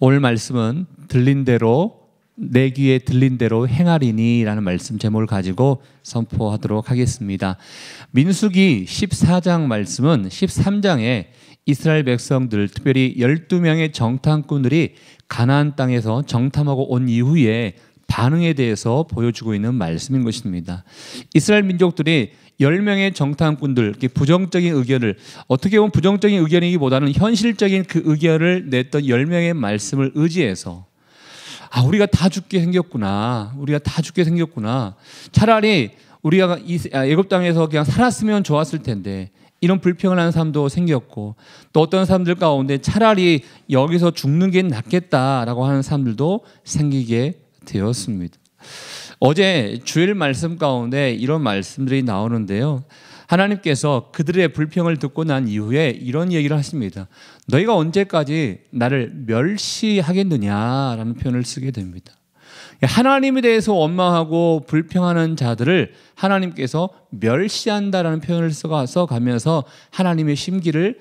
오늘 말씀은 들린 대로 내 귀에 들린 대로 행하리니라는 말씀 제목을 가지고 선포하도록 하겠습니다. 민수기 14장 말씀은 13장에 이스라엘 백성들 특별히 12명의 정탐꾼들이 가나안 땅에서 정탐하고 온 이후에 반응에 대해서 보여주고 있는 말씀인 것입니다. 이스라엘 민족들이 열명의 정탐꾼들 이렇게 부정적인 의견을 어떻게 보면 부정적인 의견이기보다는 현실적인 그 의견을 냈던 열명의 말씀을 의지해서 아, 우리가 다 죽게 생겼구나. 우리가 다 죽게 생겼구나. 차라리 우리가 이 아, 애굽 땅에서 그냥 살았으면 좋았을 텐데 이런 불평을 하는 사람도 생겼고 또 어떤 사람들 가운데 차라리 여기서 죽는 게 낫겠다라고 하는 사람들도 생기게 되었습니다. 어제 주일 말씀 가운데 이런 말씀들이 나오는데요. 하나님께서 그들의 불평을 듣고 난 이후에 이런 얘기를 하십니다. 너희가 언제까지 나를 멸시하겠느냐라는 표현을 쓰게 됩니다. 하나님에 대해서 원망하고 불평하는 자들을 하나님께서 멸시한다라는 표현을 써가면서 하나님의 심기를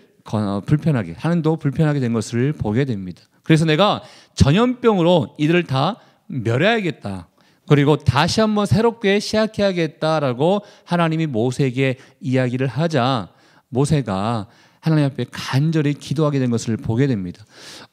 불편하게 하나님도 불편하게 된 것을 보게 됩니다. 그래서 내가 전염병으로 이들을 다 멸해야겠다. 그리고 다시 한번 새롭게 시작해야겠다라고 하나님이 모세에게 이야기를 하자 모세가 하나님 앞에 간절히 기도하게 된 것을 보게 됩니다.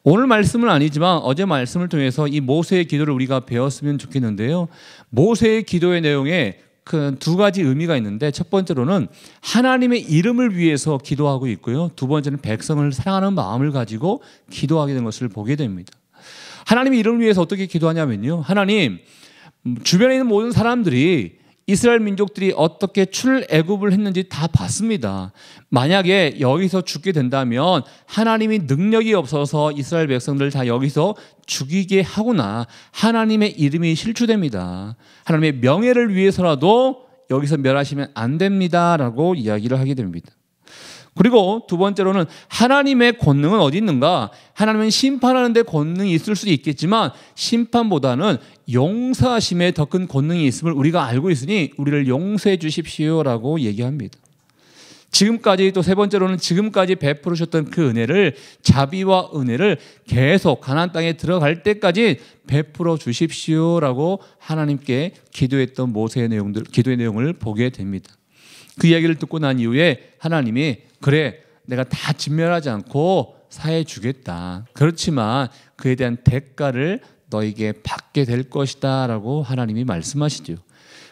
오늘 말씀은 아니지만 어제 말씀을 통해서 이 모세의 기도를 우리가 배웠으면 좋겠는데요. 모세의 기도의 내용에 그 두 가지 의미가 있는데 첫 번째로는 하나님의 이름을 위해서 기도하고 있고요. 두 번째는 백성을 사랑하는 마음을 가지고 기도하게 된 것을 보게 됩니다. 하나님의 이름을 위해서 어떻게 기도하냐면요. 하나님, 음, 주변에 있는 모든 사람들이 이스라엘 민족들이 어떻게 출애굽을 했는지 다 봤습니다. 만약에 여기서 죽게 된다면 하나님이 능력이 없어서 이스라엘 백성들을 다 여기서 죽이게 하구나. 하나님의 이름이 실추됩니다. 하나님의 명예를 위해서라도 여기서 멸하시면 안 됩니다라고 이야기를 하게 됩니다. 그리고 두 번째로는 하나님의 권능은 어디 있는가? 하나님은 심판하는데 권능이 있을 수도 있겠지만 심판보다는 용서심에 더 큰 권능이 있음을 우리가 알고 있으니 우리를 용서해 주십시오라고 얘기합니다. 지금까지 또 세 번째로는 지금까지 베풀으셨던 그 은혜를 자비와 은혜를 계속 가나 땅에 들어갈 때까지 베풀어 주십시오라고 하나님께 기도했던 모세의 내용들 기도의 내용을 보게 됩니다. 그 이야기를 듣고 난 이후에 하나님이 그래, 내가 다 진멸하지 않고 사해 주겠다. 그렇지만 그에 대한 대가를 너에게 받게 될 것이다. 라고 하나님이 말씀하시죠.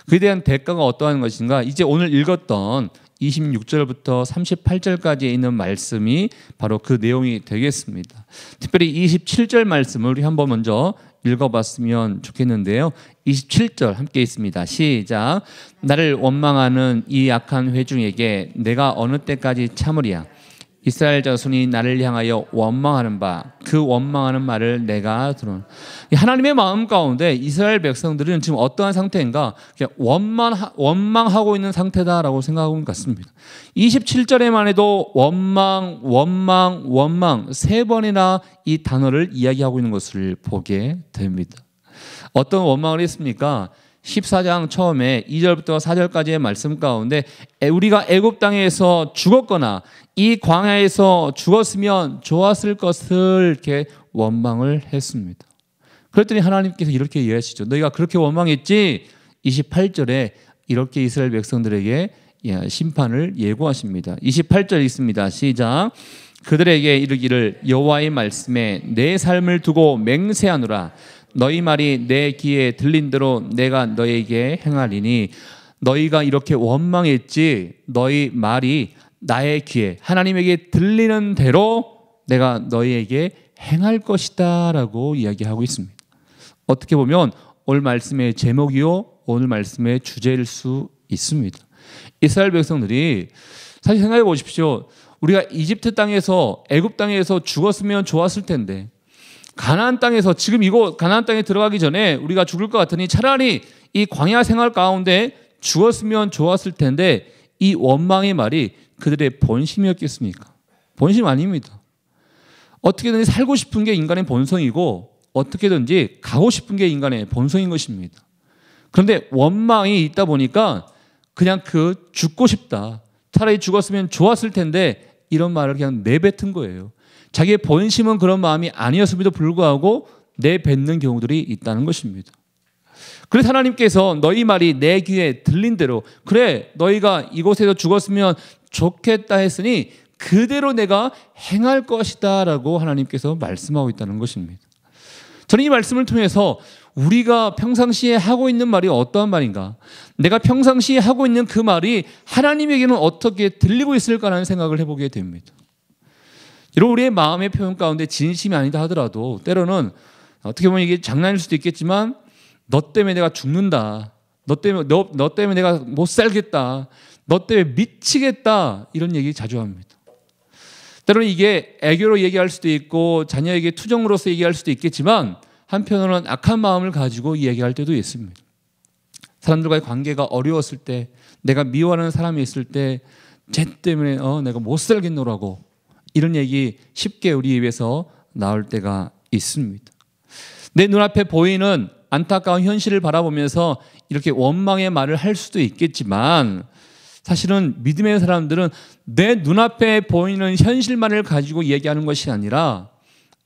그에 대한 대가가 어떠한 것인가? 이제 오늘 읽었던 26절부터 38절까지에 있는 말씀이 바로 그 내용이 되겠습니다. 특별히 27절 말씀을 우리 한번 먼저 읽어봤으면 좋겠는데요. 27절 함께 있습니다. 시작. 나를 원망하는 이 약한 회중에게 내가 어느 때까지 참으랴. 이스라엘 자손이 나를 향하여 원망하는 바 그 원망하는 말을 내가 들은 하나님의 마음 가운데 이스라엘 백성들은 지금 어떠한 상태인가 원만 원망하고 있는 상태다라고 생각하고 같습니다. 27절에만 해도 원망 원망 원망 세 번이나 이 단어를 이야기하고 있는 것을 보게 됩니다. 어떤 원망을 했습니까? 14장 처음에 2절부터 4절까지의 말씀 가운데 우리가 애굽 땅에서 죽었거나 이 광야에서 죽었으면 좋았을 것을 이렇게 원망을 했습니다. 그랬더니 하나님께서 이렇게 이해하시죠. 너희가 그렇게 원망했지 28절에 이렇게 이스라엘 백성들에게 예, 심판을 예고하십니다. 28절 있습니다. 시작. 그들에게 이르기를 여호와의 말씀에 내 삶을 두고 맹세하노라 너희 말이 내 귀에 들린 대로 내가 너에게 행하리니 너희가 이렇게 원망했지 너희 말이 나의 귀에 하나님에게 들리는 대로 내가 너희에게 행할 것이다라고 이야기하고 있습니다. 어떻게 보면 오늘 말씀의 제목이요 오늘 말씀의 주제일 수 있습니다. 이스라엘 백성들이 사실 생각해 보십시오. 우리가 이집트 땅에서 애굽 땅에서 죽었으면 좋았을 텐데 가나안 땅에서 지금 이거 가나안 땅에 들어가기 전에 우리가 죽을 것 같으니 차라리 이 광야 생활 가운데 죽었으면 좋았을 텐데 이 원망의 말이 그들의 본심이었겠습니까? 본심 아닙니다. 어떻게든지 살고 싶은 게 인간의 본성이고 어떻게든지 가고 싶은 게 인간의 본성인 것입니다. 그런데 원망이 있다 보니까 그냥 그 죽고 싶다. 차라리 죽었으면 좋았을 텐데 이런 말을 그냥 내뱉은 거예요. 자기의 본심은 그런 마음이 아니었음에도 불구하고 내뱉는 경우들이 있다는 것입니다. 그래서 하나님께서 너희 말이 내 귀에 들린 대로 그래 너희가 이곳에서 죽었으면 좋겠다 했으니 그대로 내가 행할 것이다라고 하나님께서 말씀하고 있다는 것입니다. 저는 이 말씀을 통해서 우리가 평상시에 하고 있는 말이 어떠한 말인가? 내가 평상시에 하고 있는 그 말이 하나님에게는 어떻게 들리고 있을까라는 생각을 해보게 됩니다. 이런 우리의 마음의 표현 가운데 진심이 아니다 하더라도 때로는 어떻게 보면 이게 장난일 수도 있겠지만 너 때문에 내가 죽는다. 너 때문에 너, 너 때문에 내가 못 살겠다. 너 때문에 미치겠다. 이런 얘기 자주 합니다. 때로는 이게 애교로 얘기할 수도 있고 자녀에게 투정으로서 얘기할 수도 있겠지만 한편으로는 악한 마음을 가지고 얘기할 때도 있습니다. 사람들과의 관계가 어려웠을 때 내가 미워하는 사람이 있을 때 쟤 때문에 어, 내가 못 살겠노라고 이런 얘기 쉽게 우리 입에서 나올 때가 있습니다. 내 눈앞에 보이는 안타까운 현실을 바라보면서 이렇게 원망의 말을 할 수도 있겠지만 사실은 믿음의 사람들은 내 눈앞에 보이는 현실만을 가지고 얘기하는 것이 아니라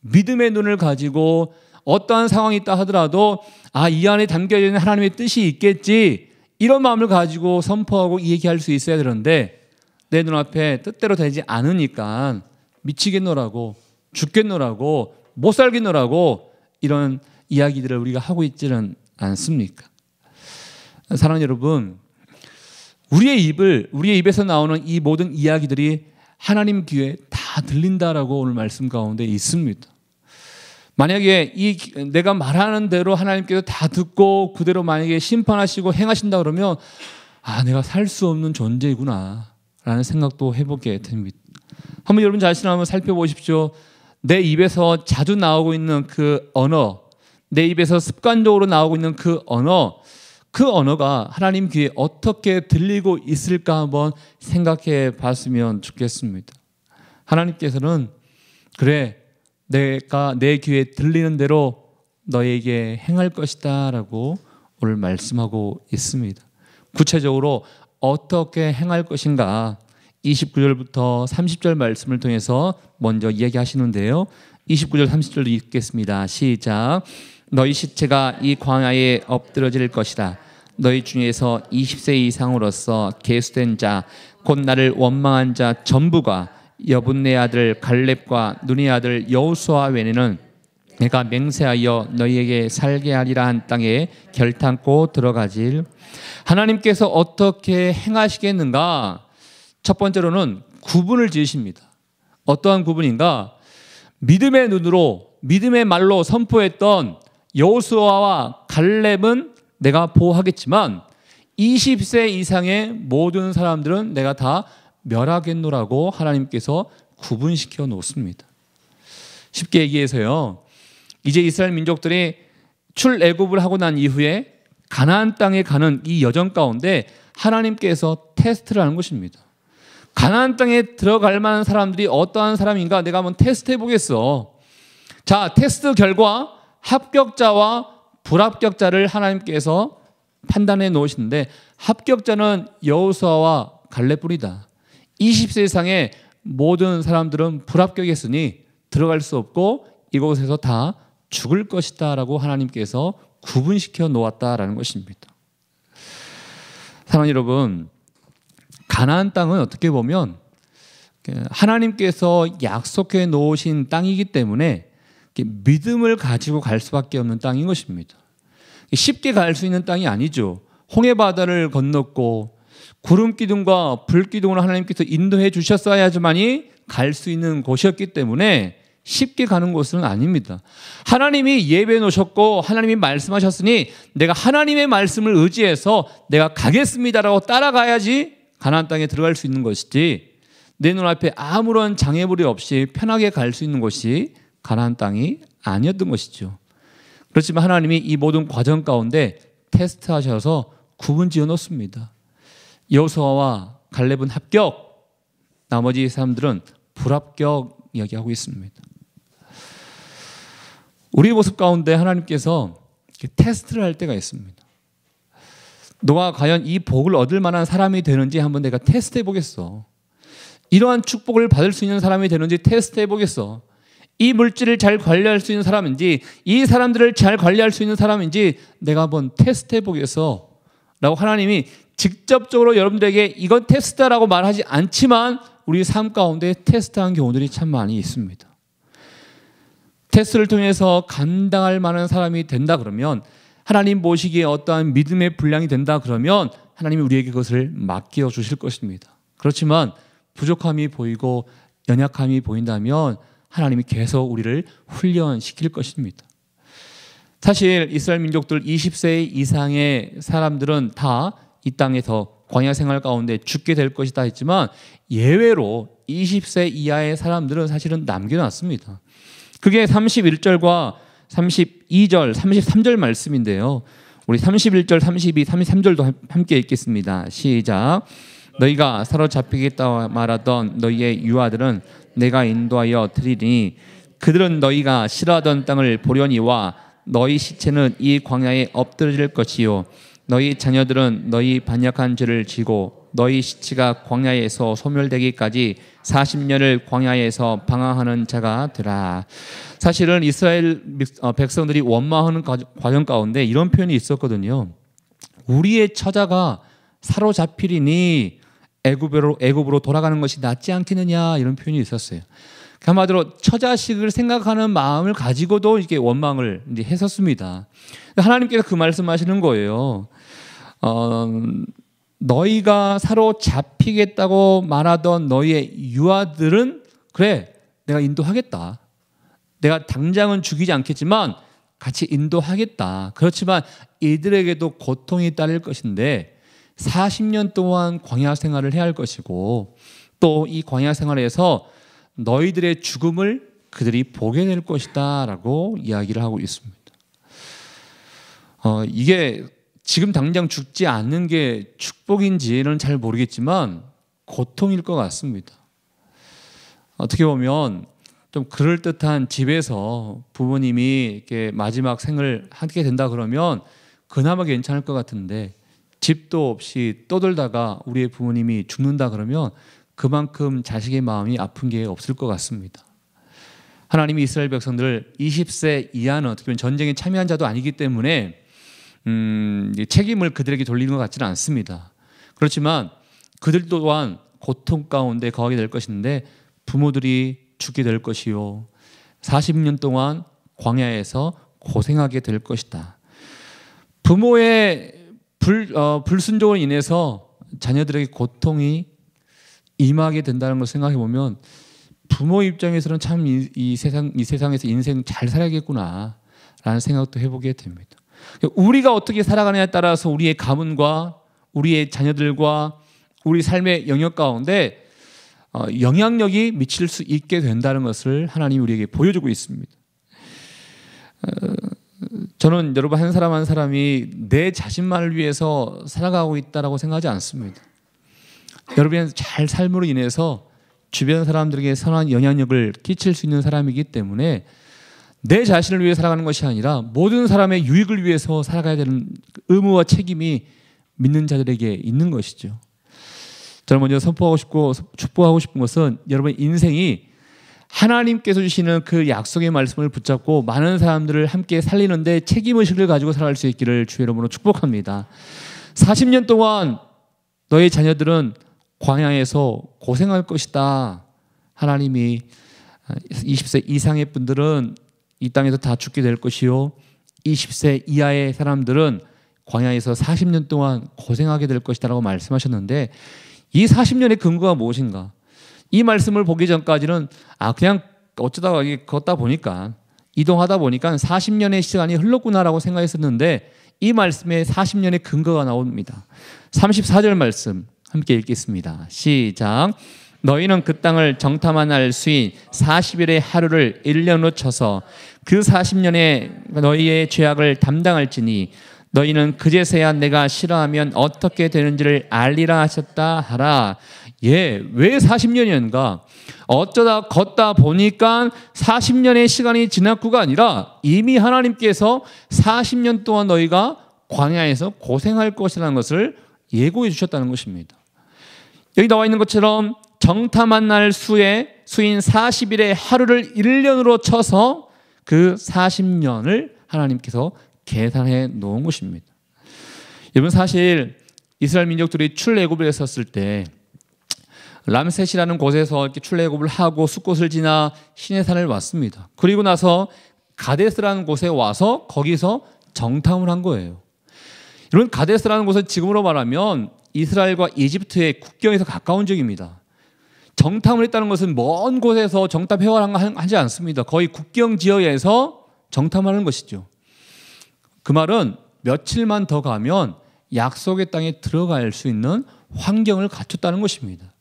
믿음의 눈을 가지고 어떠한 상황이 있다 하더라도 아, 이 안에 담겨 있는 하나님의 뜻이 있겠지. 이런 마음을 가지고 선포하고 얘기할 수 있어야 되는데 내 눈앞에 뜻대로 되지 않으니까 미치겠노라고 죽겠노라고 못 살겠노라고 이런 이야기들을 우리가 하고 있지는 않습니까? 사랑하는 여러분, 우리의 입을 우리의 입에서 나오는 이 모든 이야기들이 하나님 귀에 다 들린다라고 오늘 말씀 가운데 있습니다. 만약에 이 내가 말하는 대로 하나님께서 다 듣고 그대로 만약에 심판하시고 행하신다 그러면 아 내가 살 수 없는 존재이구나라는 생각도 해보게 됩니다. 한번 여러분 자신을 한번 살펴보십시오. 내 입에서 자주 나오고 있는 그 언어, 내 입에서 습관적으로 나오고 있는 그 언어, 그 언어가 하나님 귀에 어떻게 들리고 있을까 한번 생각해 봤으면 좋겠습니다. 하나님께서는 그래 내가 내 귀에 들리는 대로 너에게 행할 것이다라고 오늘 말씀하고 있습니다. 구체적으로 어떻게 행할 것인가 29절부터 30절 말씀을 통해서 먼저 이야기하시는데요. 29절 30절도 읽겠습니다. 시작. 너희 시체가 이 광야에 엎드러질 것이다. 너희 중에서 20세 이상으로서 계수된 자, 곧 나를 원망한 자 전부가 여분네 아들 갈렙과 눈의 아들 여우수와 외에는 내가 맹세하여 너희에게 살게 하리라 한 땅에 결탄코 들어가질 하나님께서 어떻게 행하시겠는가 첫 번째로는 구분을 지으십니다. 어떠한 구분인가? 믿음의 눈으로 믿음의 말로 선포했던 여호수아와 갈렙은 내가 보호하겠지만 20세 이상의 모든 사람들은 내가 다 멸하겠노라고 하나님께서 구분시켜 놓습니다. 쉽게 얘기해서요. 이제 이스라엘 민족들이 출애굽을 하고 난 이후에 가나안 땅에 가는 이 여정 가운데 하나님께서 테스트를 하는 것입니다. 가나안 땅에 들어갈 만한 사람들이 어떠한 사람인가 내가 한번 테스트 해보겠어. 자, 테스트 결과 합격자와 불합격자를 하나님께서 판단해 놓으시는데 합격자는 여호수아와 갈렙뿐이다. 20세상의 모든 사람들은 불합격했으니 들어갈 수 없고 이곳에서 다 죽을 것이다라고 하나님께서 구분시켜 놓았다라는 것입니다. 사랑 여러분, 가나안 땅은 어떻게 보면 하나님께서 약속해 놓으신 땅이기 때문에 믿음을 가지고 갈 수밖에 없는 땅인 것입니다. 쉽게 갈 수 있는 땅이 아니죠. 홍해 바다를 건넜고 구름 기둥과 불 기둥으로 하나님께서 인도해 주셨어야지만이 갈 수 있는 곳이었기 때문에 쉽게 가는 곳은 아닙니다. 하나님이 예배해 놓으셨고 하나님이 말씀하셨으니 내가 하나님의 말씀을 의지해서 내가 가겠습니다라고 따라가야지 가나안 땅에 들어갈 수 있는 것이지 내 눈앞에 아무런 장애물이 없이 편하게 갈 수 있는 것이 가나안 땅이 아니었던 것이죠. 그렇지만 하나님이 이 모든 과정 가운데 테스트하셔서 구분 지어 놓습니다. 여호수아와 갈렙은 합격, 나머지 사람들은 불합격 이야기하고 있습니다. 우리 모습 가운데 하나님께서 테스트를 할 때가 있습니다. 너가 과연 이 복을 얻을 만한 사람이 되는지 한번 내가 테스트해 보겠어. 이러한 축복을 받을 수 있는 사람이 되는지 테스트해 보겠어. 이 물질을 잘 관리할 수 있는 사람인지, 이 사람들을 잘 관리할 수 있는 사람인지 내가 한번 테스트해 보겠어. 라고 하나님이 직접적으로 여러분들에게 이건 테스트다라고 말하지 않지만 우리 삶 가운데 테스트한 경우들이 참 많이 있습니다. 테스트를 통해서 감당할 만한 사람이 된다 그러면 하나님 보시기에 어떠한 믿음의 분량이 된다 그러면 하나님이 우리에게 그것을 맡겨 주실 것입니다. 그렇지만 부족함이 보이고 연약함이 보인다면 하나님이 계속 우리를 훈련시킬 것입니다. 사실 이스라엘 민족들 20세 이상의 사람들은 다 이 땅에서 광야 생활 가운데 죽게 될 것이다 했지만 예외로 20세 이하의 사람들은 사실은 남겨놨습니다. 그게 31절과 32절, 33절 말씀인데요. 우리 31절, 32, 33절도 함께 읽겠습니다. 시작. 너희가 사로잡히겠다 말하던 너희의 유아들은 내가 인도하여 드리니 그들은 너희가 싫어하던 땅을 보려니와 너희 시체는 이 광야에 엎드릴 것이요 너희 자녀들은 너희 반역한 죄를 지고 너희 시체가 광야에서 소멸되기까지 40년을 광야에서 방황하는 자가 되라. 사실은 이스라엘 어, 백성들이 원망하는 과정 가운데 이런 표현이 있었거든요. 우리의 처자가 사로잡히리니 애굽으로 애굽으로 돌아가는 것이 낫지 않겠느냐 이런 표현이 있었어요. 그러니까 한마디로 처자식을 생각하는 마음을 가지고도 이게 원망을 이제 했었습니다. 하나님께서 그 말씀하시는 거예요. 어, 너희가 사로잡히겠다고 말하던 너희의 유아들은 그래 내가 인도하겠다. 내가 당장은 죽이지 않겠지만 같이 인도하겠다. 그렇지만 이들에게도 고통이 따를 것인데 40년 동안 광야 생활을 해야 할 것이고 또 이 광야 생활에서 너희들의 죽음을 그들이 보게 될 것이다 라고 이야기를 하고 있습니다. 어, 이게 지금 당장 죽지 않는 게 축복인지는 잘 모르겠지만 고통일 것 같습니다. 어떻게 보면 좀 그럴듯한 집에서 부모님이 이렇게 마지막 생을 하게 된다 그러면 그나마 괜찮을 것 같은데 집도 없이 떠돌다가 우리의 부모님이 죽는다 그러면 그만큼 자식의 마음이 아픈 게 없을 것 같습니다. 하나님이 이스라엘 백성들을 20세 이하는 어떻게 보면 전쟁에 참여한 자도 아니기 때문에 음, 책임을 그들에게 돌리는 것 같지는 않습니다. 그렇지만 그들 또한 고통 가운데 거하게 될 것인데 부모들이 죽게 될 것이요. 40년 동안 광야에서 고생하게 될 것이다. 부모의 불, 어, 불순종으 인해서 자녀들에게 고통이 임하게 된다는 걸 생각해 보면 부모 입장에서는 참이 이 세상 이 세상에서 인생 잘 살아야겠구나라는 생각도 해보게 됩니다. 우리가 어떻게 살아가느냐에 따라서 우리의 가문과 우리의 자녀들과 우리 삶의 영역 가운데 어, 영향력이 미칠 수 있게 된다는 것을 하나님 이 우리에게 보여주고 있습니다. 어, 저는 여러분 한 사람 한 사람이 내 자신만을 위해서 살아가고 있다고 생각하지 않습니다. 여러분의 잘 삶으로 인해서 주변 사람들에게 선한 영향력을 끼칠 수 있는 사람이기 때문에 내 자신을 위해 살아가는 것이 아니라 모든 사람의 유익을 위해서 살아가야 되는 의무와 책임이 믿는 자들에게 있는 것이죠. 저는 먼저 선포하고 싶고 축복하고 싶은 것은 여러분 인생이 하나님께서 주시는 그 약속의 말씀을 붙잡고 많은 사람들을 함께 살리는데 책임의식을 가지고 살아갈 수 있기를 주의 이름으로 축복합니다. 40년 동안 너의 자녀들은 광야에서 고생할 것이다. 하나님이 20세 이상의 분들은 이 땅에서 다 죽게 될 것이요 20세 이하의 사람들은 광야에서 40년 동안 고생하게 될 것이다라고 말씀하셨는데 이 40년의 근거가 무엇인가? 이 말씀을 보기 전까지는 아 그냥 어쩌다가 걷다 보니까 이동하다 보니까 40년의 시간이 흘렀구나라고 생각했었는데 이 말씀에 40년의 근거가 나옵니다. 34절 말씀 함께 읽겠습니다. 시작. 너희는 그 땅을 정탐한날 수인 40일의 하루를 1년으로 쳐서 그 40년에 너희의 죄악을 담당할지니 너희는 그제서야 내가 싫어하면 어떻게 되는지를 알리라 하셨다 하라. 예, 왜 40년인가? 어쩌다 걷다 보니까 40년의 시간이 지났구가 아니라 이미 하나님께서 40년 동안 너희가 광야에서 고생할 것이라는 것을 예고해 주셨다는 것입니다. 여기 나와 있는 것처럼 정탐한 날 수에 수인 40일의 하루를 1년으로 쳐서 그 40년을 하나님께서 계산해 놓은 것입니다. 여러분 사실 이스라엘 민족들이 출애굽을 했었을 때 람셋이라는 곳에서 이렇게 출애굽을 하고 숲곳을 지나 시내산을 왔습니다. 그리고 나서 가데스라는 곳에 와서 거기서 정탐을 한 거예요. 이런 가데스라는 곳은 지금으로 말하면 이스라엘과 이집트의 국경에서 가까운 지역입니다. 정탐을 했다는 것은 먼 곳에서 정탐 회화를 하지 않습니다. 거의 국경 지역에서 정탐하는 것이죠. 그 말은 며칠만 더 가면 약속의 땅에 들어갈 수 있는 환경을 갖췄다는 것입니다.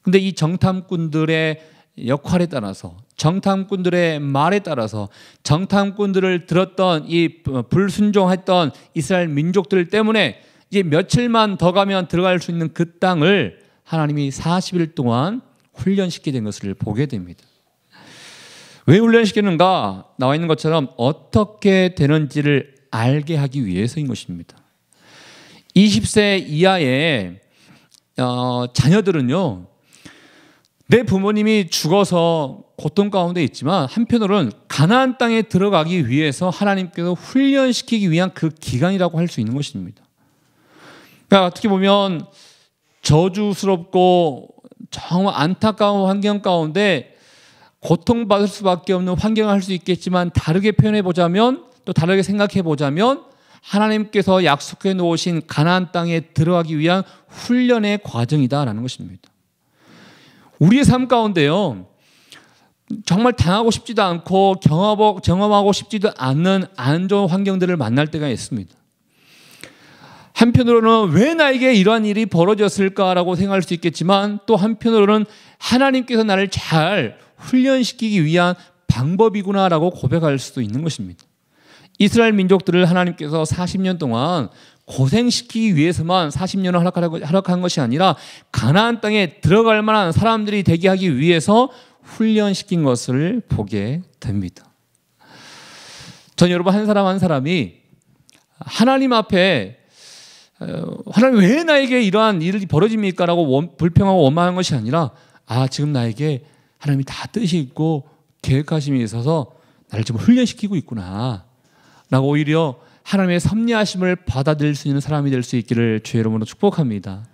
근데 이 정탐꾼들의 역할에 따라서 정탐꾼들의 말에 따라서 정탐꾼들을 들었던 이 불순종했던 이스라엘 민족들 때문에 이제 며칠만 더 가면 들어갈 수 있는 그 땅을 하나님이 40일 동안 훈련시키게 된 것을 보게 됩니다. 왜 훈련시키는가? 나와 있는 것처럼 어떻게 되는지를 알게 하기 위해서인 것입니다. 20세 이하의 어, 자녀들은요, 내 부모님이 죽어서 고통 가운데 있지만 한편으로는 가나안 땅에 들어가기 위해서 하나님께서 훈련시키기 위한 그 기간이라고 할 수 있는 것입니다. 그러니까 어떻게 보면 저주스럽고 정말 안타까운 환경 가운데 고통받을 수밖에 없는 환경을 할 수 있겠지만 다르게 표현해 보자면 또 다르게 생각해 보자면 하나님께서 약속해 놓으신 가나안 땅에 들어가기 위한 훈련의 과정이다라는 것입니다. 우리의 삶 가운데요. 정말 당하고 싶지도 않고 경험하고 싶지도 않는 안 좋은 환경들을 만날 때가 있습니다. 한편으로는 왜 나에게 이러한 일이 벌어졌을까라고 생각할 수 있겠지만 또 한편으로는 하나님께서 나를 잘 훈련시키기 위한 방법이구나라고 고백할 수도 있는 것입니다. 이스라엘 민족들을 하나님께서 40년 동안 고생시키기 위해서만 40년을 허락한 것이 아니라 가나안 땅에 들어갈 만한 사람들이 되게 하기 위해서 훈련시킨 것을 보게 됩니다. 전 여러분 한 사람 한 사람이 하나님 앞에 어, 하나님 왜 나에게 이러한 일이 벌어집니까라고 원, 불평하고 원망한 것이 아니라 아 지금 나에게 하나님이 다 뜻이 있고 계획하심이 있어서 나를 좀 훈련시키고 있구나라고 오히려 하나님의 섭리하심을 받아들일 수 있는 사람이 될 수 있기를 주의 이름으로 축복합니다.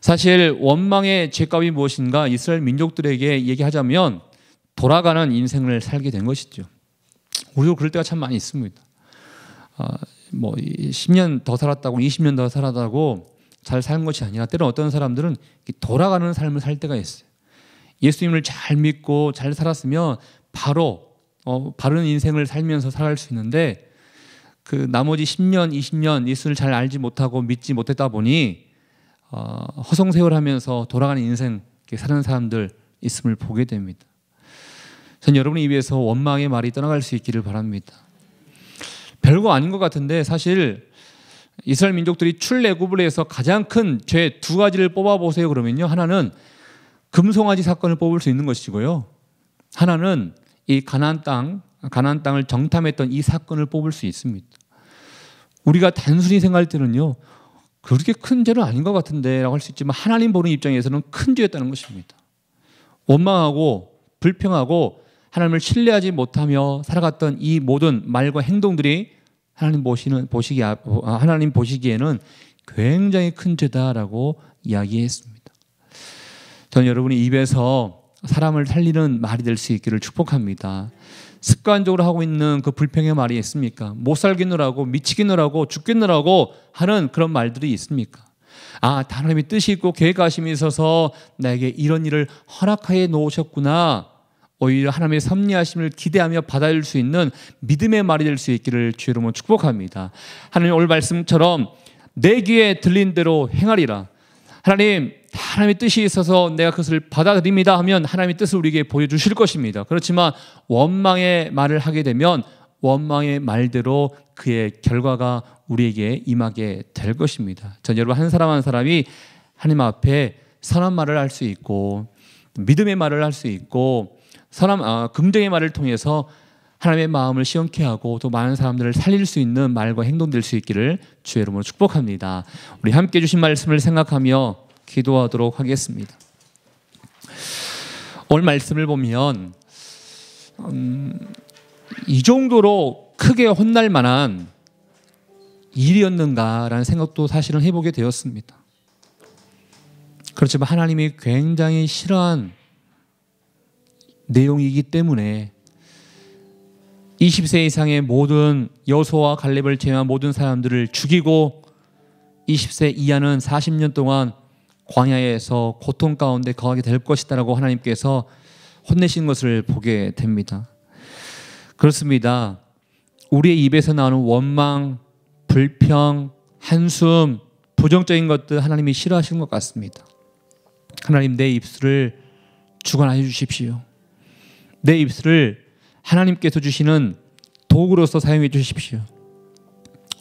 사실 원망의 죄값이 무엇인가 이스라엘 민족들에게 얘기하자면 돌아가는 인생을 살게 된 것이죠. 우리도 그럴 때가 참 많이 있습니다. 어, 뭐 10년 더 살았다고 20년 더 살았다고 잘 산 것이 아니라 때로는 어떤 사람들은 돌아가는 삶을 살 때가 있어요. 예수님을 잘 믿고 잘 살았으면 바로 어, 바른 인생을 살면서 살아갈 수 있는데 그 나머지 10년, 20년 예수를 잘 알지 못하고 믿지 못했다 보니 어, 허송세월하면서 돌아가는 인생 사는 사람들 있음을 보게 됩니다. 전여러분 입에서 원망의 말이 떠나갈 수 있기를 바랍니다. 별거 아닌 것 같은데 사실 이스라엘 민족들이 출애굽을 해서 가장 큰 죄 두 가지를 뽑아 보세요 그러면요 하나는 금송아지 사건을 뽑을 수 있는 것이고요 하나는 이 가나안 땅 가나안 땅을 정탐했던 이 사건을 뽑을 수 있습니다. 우리가 단순히 생각할 때는요 그렇게 큰 죄는 아닌 것 같은데라고 할 수 있지만 하나님 보는 입장에서는 큰 죄였다는 것입니다. 원망하고 불평하고 하나님을 신뢰하지 못하며 살아갔던 이 모든 말과 행동들이 하나님 보시는 보시기 어, 하나님 보시기에는 굉장히 큰 죄다라고 이야기했습니다. 전 여러분이 입에서 사람을 살리는 말이 될 수 있기를 축복합니다. 습관적으로 하고 있는 그 불평의 말이 있습니까? 못 살겠느라고 미치겠느라고 죽겠느라고 하는 그런 말들이 있습니까? 아, 하나님의 뜻이 있고 계획하심이 있어서 나에게 이런 일을 허락하여 놓으셨구나. 오히려 하나님의 섭리하심을 기대하며 받아들일 수 있는 믿음의 말이 될 수 있기를 주의 이름로 축복합니다. 하나님 오늘 말씀처럼 내 귀에 들린 대로 행하리라. 하나님 하나님의 뜻이 있어서 내가 그것을 받아들입니다 하면 하나님의 뜻을 우리에게 보여주실 것입니다. 그렇지만 원망의 말을 하게 되면 원망의 말대로 그의 결과가 우리에게 임하게 될 것입니다. 전 여러분 한 사람 한 사람이 하나님 앞에 선한 말을 할 수 있고 믿음의 말을 할 수 있고 사람 아, 긍정의 말을 통해서 하나님의 마음을 시원케 하고 또 많은 사람들을 살릴 수 있는 말과 행동 될수 있기를 주의 이름으로 축복합니다. 우리 함께 주신 말씀을 생각하며 기도하도록 하겠습니다. 오늘 말씀을 보면 음, 이 정도로 크게 혼날 만한 일이었는가라는 생각도 사실은 해보게 되었습니다. 그렇지만 하나님이 굉장히 싫어한 내용이기 때문에 20세 이상의 모든 여소와 갈렙을 제외한 모든 사람들을 죽이고 20세 이하는 40년 동안 광야에서 고통 가운데 거하게 될 것이다라고 하나님께서 혼내신 것을 보게 됩니다. 그렇습니다. 우리의 입에서 나오는 원망, 불평, 한숨, 부정적인 것들 하나님이 싫어하시는 것 같습니다. 하나님 내 입술을 주관해 주십시오. 내 입술을 하나님께서 주시는 도구로서 사용해 주십시오.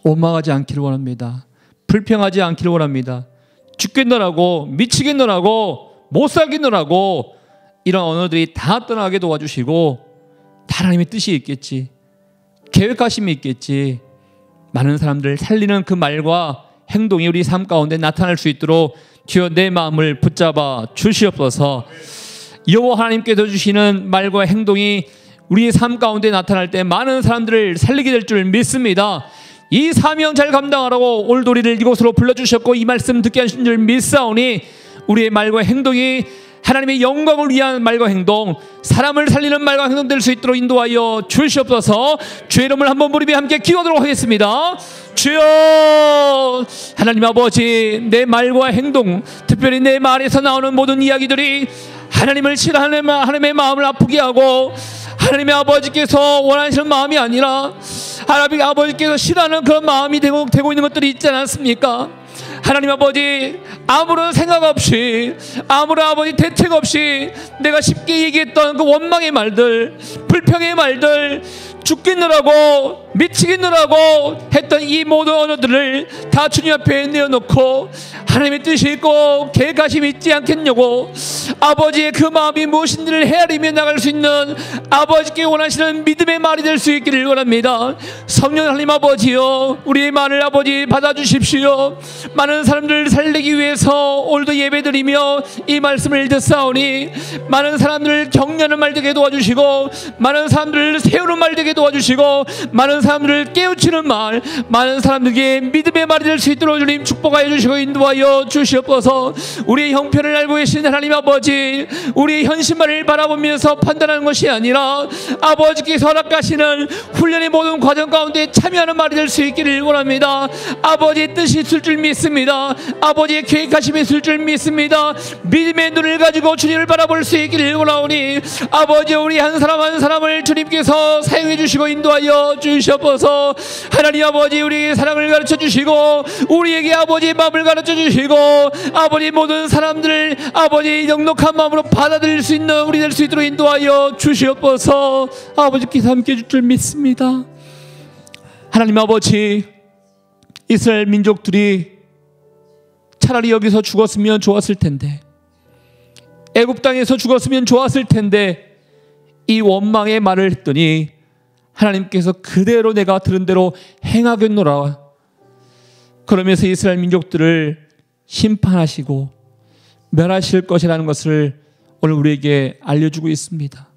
원망하지 않기를 원합니다. 불평하지 않기를 원합니다. 죽겠노라고 미치겠노라고 못 살겠노라고 이런 언어들이 다 떠나게 도와주시고 하나님의 뜻이 있겠지 계획하심이 있겠지 많은 사람들 살리는 그 말과 행동이 우리 삶 가운데 나타날 수 있도록 주여 내 마음을 붙잡아 주시옵소서. 여호와 하나님께서 주시는 말과 행동이 우리의 삶 가운데 나타날 때 많은 사람들을 살리게 될 줄 믿습니다. 이 사명 잘 감당하라고 오늘도 우리를 이곳으로 불러주셨고 이 말씀 듣게 하신 줄 믿사오니 우리의 말과 행동이 하나님의 영광을 위한 말과 행동, 사람을 살리는 말과 행동 될 수 있도록 인도하여 주시옵소서. 주의 이름을 한번 부리며 함께 기도하도록 하겠습니다. 주여 하나님 아버지 내 말과 행동 특별히 내 말에서 나오는 모든 이야기들이 하나님을 싫어하는 하나님의 마음을 아프게 하고 하나님의 아버지께서 원하시는 마음이 아니라 하나님 아버지께서 싫어하는 그런 마음이 되고, 되고 있는 것들이 있지 않습니까? 하나님 아버지 아무런 생각 없이 아무런 아버지 대책 없이 내가 쉽게 얘기했던 그 원망의 말들 불평의 말들 죽겠느라고 미치겠느라고 했던 이 모든 언어들을 다 주님 앞에 내어놓고 하나님의 뜻이 있고 계획하심 있지 않겠냐고 아버지의 그 마음이 무엇인지를 헤아리며 나갈 수 있는 아버지께 원하시는 믿음의 말이 될 수 있기를 원합니다 성령 하나님 아버지요 우리의 말을 아버지 받아주십시오 많은 사람들을 살리기 위해서 오늘도 예배드리며 이 말씀을 듣사오니 많은 사람들을 격려하는 말 되게 도와주시고 많은 사람들을 세우는 말 되게 도와주시고 많은 사람들을 깨우치는 말 많은 사람들에게 믿음의 말이 될 수 있도록 주님 축복하여 주시고 인도하여 주시옵소서 우리의 형편을 알고 계신 하나님 아버지 우리의 현실만을 바라보면서 판단하는 것이 아니라 아버지께서 허락하시는 훈련의 모든 과정 가운데 참여하는 말이 될 수 있기를 원합니다 아버지의 뜻이 있을 줄 믿습니다 아버지의 계획하심이 있을 줄 믿습니다 믿음의 눈을 가지고 주님을 바라볼 수 있기를 원하오니 아버지 우리 한 사람 한 사람을 주님께서 사용해 주시고 인도하여 주시옵소서 붙잡서 하나님 아버지 우리에게 사랑을 가르쳐 주시고 우리에게 아버지 의 마음을 가르쳐 주시고 아버지 모든 사람들을 아버지 영록한 마음으로 받아들일 수 있는 우리 될 수 있도록 인도하여 주시옵소서 아버지께서 함께 해줄 줄 믿습니다 하나님 아버지 이스라엘 민족들이 차라리 여기서 죽었으면 좋았을 텐데 애굽 땅에서 죽었으면 좋았을 텐데 이 원망의 말을 했더니 하나님께서 그대로 내가 들은 대로 행하겠노라. 그러면서 이스라엘 민족들을 심판하시고 멸하실 것이라는 것을 오늘 우리에게 알려주고 있습니다.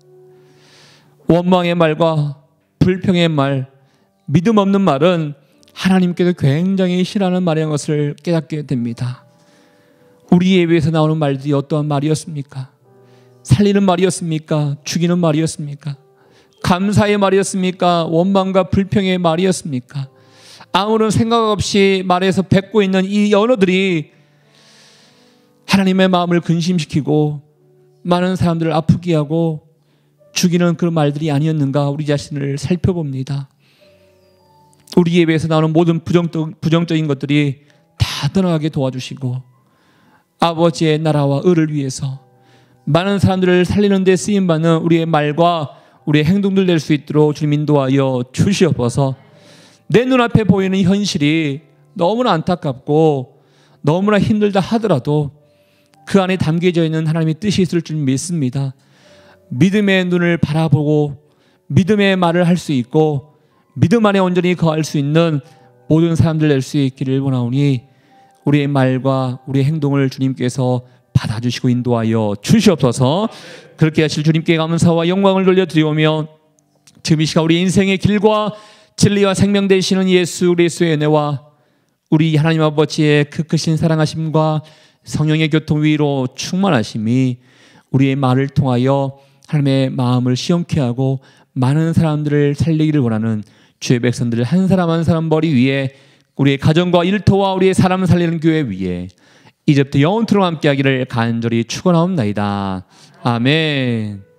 원망의 말과 불평의 말, 믿음 없는 말은 하나님께서 굉장히 싫어하는 말이라는 것을 깨닫게 됩니다. 우리 예배에서 나오는 말들이 어떠한 말이었습니까? 살리는 말이었습니까? 죽이는 말이었습니까? 감사의 말이었습니까? 원망과 불평의 말이었습니까? 아무런 생각 없이 말에서 뱉고 있는 이 언어들이 하나님의 마음을 근심시키고 많은 사람들을 아프게 하고 죽이는 그런 말들이 아니었는가 우리 자신을 살펴봅니다. 우리 예배에서 나오는 모든 부정적, 부정적인 것들이 다 떠나가게 도와주시고 아버지의 나라와 을을 위해서 많은 사람들을 살리는 데 쓰임받는 우리의 말과 우리의 행동들 낼수 있도록 주님 인도하여 주시옵소서. 내 눈앞에 보이는 현실이 너무나 안타깝고 너무나 힘들다 하더라도 그 안에 담겨져 있는 하나님의 뜻이 있을 줄 믿습니다. 믿음의 눈을 바라보고 믿음의 말을 할 수 있고 믿음 안에 온전히 거할 수 있는 모든 사람들 낼수 있기를 원하오니 우리의 말과 우리의 행동을 주님께서 받아주시고 인도하여 주시옵소서 그렇게 하실 주님께 감사와 영광을 돌려드리오며 지금 이 시간 우리 인생의 길과 진리와 생명 되시는 예수 그리스도의 은혜와 우리 하나님 아버지의 그 크신 사랑하심과 성령의 교통 위로 충만하심이 우리의 말을 통하여 하나님의 마음을 시험케 하고 많은 사람들을 살리기를 원하는 주의 백성들을 한 사람 한 사람 머리 위에 우리의 가정과 일터와 우리의 사람 을 살리는 교회 위에 이제부터 영원토록 함께하기를 간절히 축원하옵나이다. 아멘.